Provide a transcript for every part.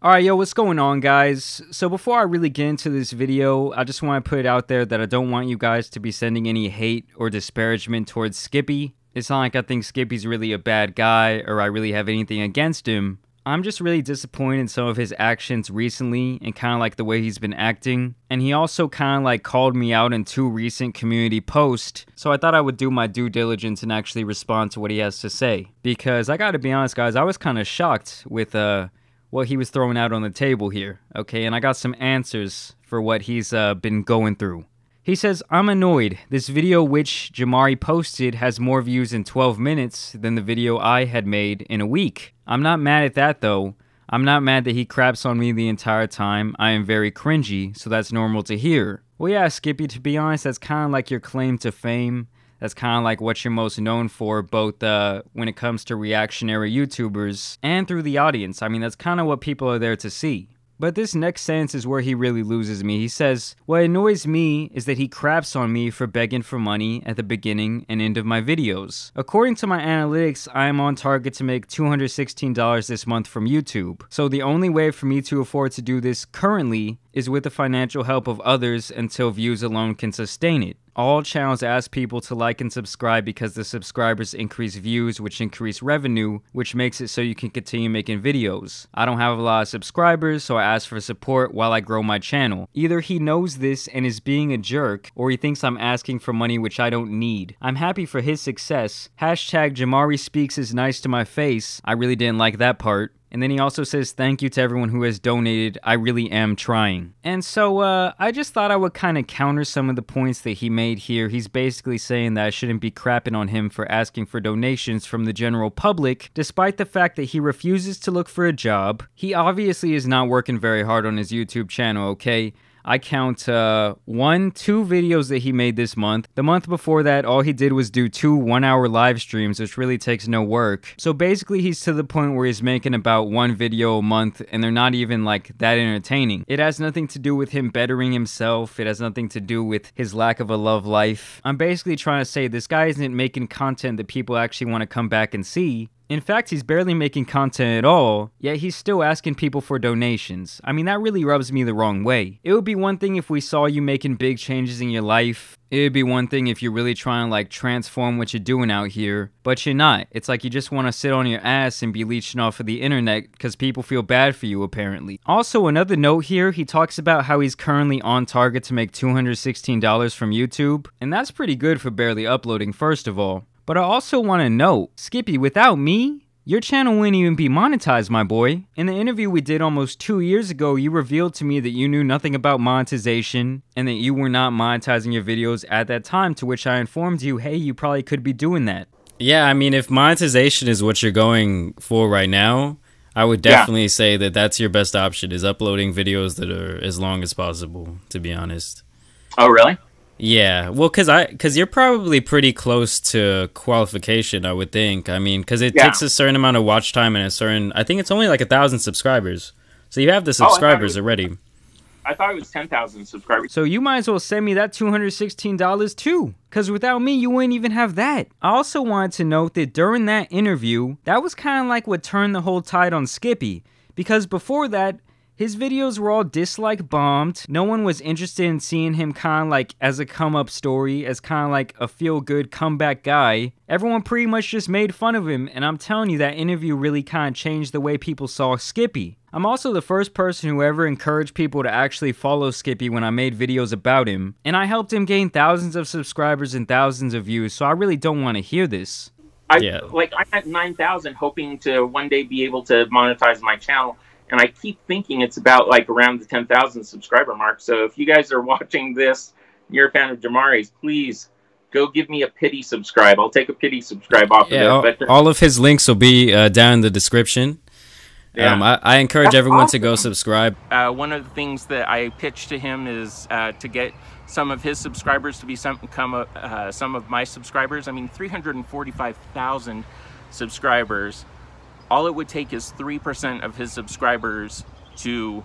Alright, yo, what's going on, guys? So before I really get into this video, I just want to put it out there that I don't want you guys to be sending any hate or disparagement towards Skippy. It's not like I think Skippy's really a bad guy or I really have anything against him. I'm just really disappointed in some of his actions recently and kind of like the way he's been acting. And he also kind of like called me out in two recent community posts, so I thought I would do my due diligence and actually respond to what he has to say. Because I gotta be honest, guys, I was kind of shocked with, uh, what he was throwing out on the table here, okay? And I got some answers for what he's uh, been going through. He says, I'm annoyed. This video which Jamari posted has more views in 12 minutes than the video I had made in a week. I'm not mad at that though. I'm not mad that he craps on me the entire time. I am very cringy, so that's normal to hear. Well, yeah, Skippy, to be honest, that's kind of like your claim to fame. That's kind of like what you're most known for, both uh, when it comes to reactionary YouTubers and through the audience. I mean, that's kind of what people are there to see. But this next sentence is where he really loses me. He says, What annoys me is that he craps on me for begging for money at the beginning and end of my videos. According to my analytics, I am on target to make $216 this month from YouTube. So the only way for me to afford to do this currently is with the financial help of others until views alone can sustain it. All channels ask people to like and subscribe because the subscribers increase views, which increase revenue, which makes it so you can continue making videos. I don't have a lot of subscribers, so I ask for support while I grow my channel. Either he knows this and is being a jerk, or he thinks I'm asking for money which I don't need. I'm happy for his success. Hashtag Jamari Speaks is nice to my face. I really didn't like that part. And then he also says, Thank you to everyone who has donated. I really am trying. And so uh, I just thought I would kind of counter some of the points that he made here. He's basically saying that I shouldn't be crapping on him for asking for donations from the general public, despite the fact that he refuses to look for a job. He obviously is not working very hard on his YouTube channel, okay? I count uh, one, two videos that he made this month. The month before that, all he did was do two one hour live streams, which really takes no work. So basically, he's to the point where he's making about one video a month, and they're not even like that entertaining. It has nothing to do with him bettering himself, it has nothing to do with his lack of a love life. I'm basically trying to say this guy isn't making content that people actually want to come back and see. In fact, he's barely making content at all, yet he's still asking people for donations. I mean, that really rubs me the wrong way. It would be one thing if we saw you making big changes in your life. It'd be one thing if you're really trying to like transform what you're doing out here, but you're not. It's like you just want to sit on your ass and be leeching off of the internet because people feel bad for you apparently. Also, another note here, he talks about how he's currently on target to make $216 from YouTube, and that's pretty good for barely uploading first of all. But I also want to note, Skippy, without me, your channel wouldn't even be monetized, my boy. In the interview we did almost two years ago, you revealed to me that you knew nothing about monetization and that you were not monetizing your videos at that time, to which I informed you, hey, you probably could be doing that. Yeah, I mean, if monetization is what you're going for right now, I would definitely yeah. say that that's your best option is uploading videos that are as long as possible, to be honest. Oh, really? Yeah, well, cause I cause you're probably pretty close to qualification, I would think. I mean, cause it yeah. takes a certain amount of watch time and a certain. I think it's only like a thousand subscribers, so you have the subscribers oh, I was, already. I thought it was ten thousand subscribers. So you might as well send me that two hundred sixteen dollars too, cause without me, you wouldn't even have that. I also wanted to note that during that interview, that was kind of like what turned the whole tide on Skippy, because before that, his videos were all dislike bombed. No one was interested in seeing him kind of like as a come up story, as kind of like a feel good comeback guy. Everyone pretty much just made fun of him, and I'm telling you, that interview really kind of changed the way people saw Skippy. I'm also the first person who ever encouraged people to actually follow Skippy when I made videos about him, and I helped him gain thousands of subscribers and thousands of views, so I really don't want to hear this. I, yeah. Like, I'm at 9,000 hoping to one day be able to monetize my channel and I keep thinking it's about like around the 10,000 subscriber mark. So if you guys are watching this, you're a fan of Jamari's, please go give me a pity subscribe. I'll take a pity subscribe off yeah, of it. All, all of his links will be uh, down in the description. Yeah. Um, I, I, encourage That's everyone awesome. to go subscribe. Uh, one of the things that I pitched to him is uh, to get some of his subscribers to be some, come, uh, some of my subscribers. I mean, 345,000 subscribers all it would take is 3% of his subscribers to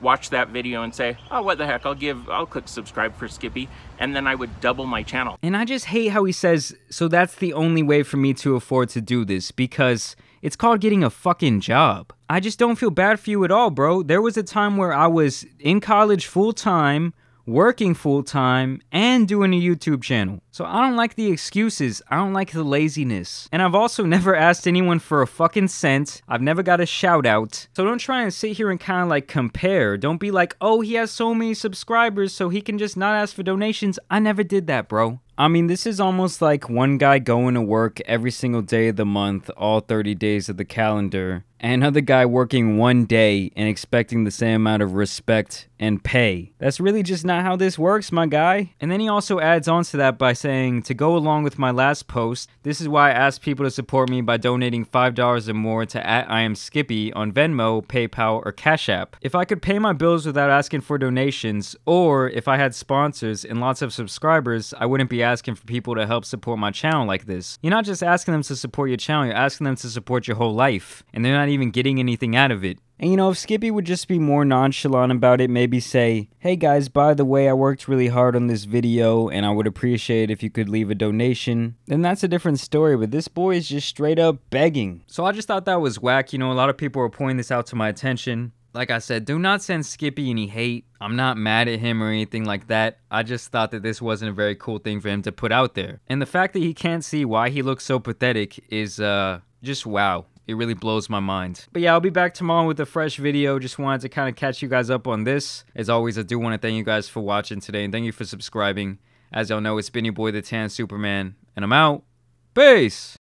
watch that video and say, oh, what the heck, I'll give, I'll click subscribe for Skippy, and then I would double my channel. And I just hate how he says, so that's the only way for me to afford to do this because it's called getting a fucking job. I just don't feel bad for you at all, bro. There was a time where I was in college full time, working full time, and doing a YouTube channel. So I don't like the excuses, I don't like the laziness. And I've also never asked anyone for a fucking cent, I've never got a shout out. So don't try and sit here and kinda like compare, don't be like, oh he has so many subscribers so he can just not ask for donations, I never did that bro. I mean, this is almost like one guy going to work every single day of the month, all 30 days of the calendar, and another guy working one day and expecting the same amount of respect and pay. That's really just not how this works, my guy. And then he also adds on to that by saying, To go along with my last post, this is why I ask people to support me by donating $5 or more to at I am Skippy on Venmo, PayPal, or Cash App. If I could pay my bills without asking for donations, or if I had sponsors and lots of subscribers, I wouldn't be asking for people to help support my channel like this. You're not just asking them to support your channel, you're asking them to support your whole life, and they're not even getting anything out of it. And you know, if Skippy would just be more nonchalant about it, maybe say, hey guys, by the way, I worked really hard on this video and I would appreciate if you could leave a donation, then that's a different story. But this boy is just straight up begging. So I just thought that was whack. You know, a lot of people are pointing this out to my attention. Like I said, do not send Skippy any hate. I'm not mad at him or anything like that. I just thought that this wasn't a very cool thing for him to put out there. And the fact that he can't see why he looks so pathetic is, uh, just wow. It really blows my mind. But yeah, I'll be back tomorrow with a fresh video. Just wanted to kind of catch you guys up on this. As always, I do want to thank you guys for watching today and thank you for subscribing. As y'all know, it's been your boy, the Tan Superman, and I'm out. Peace!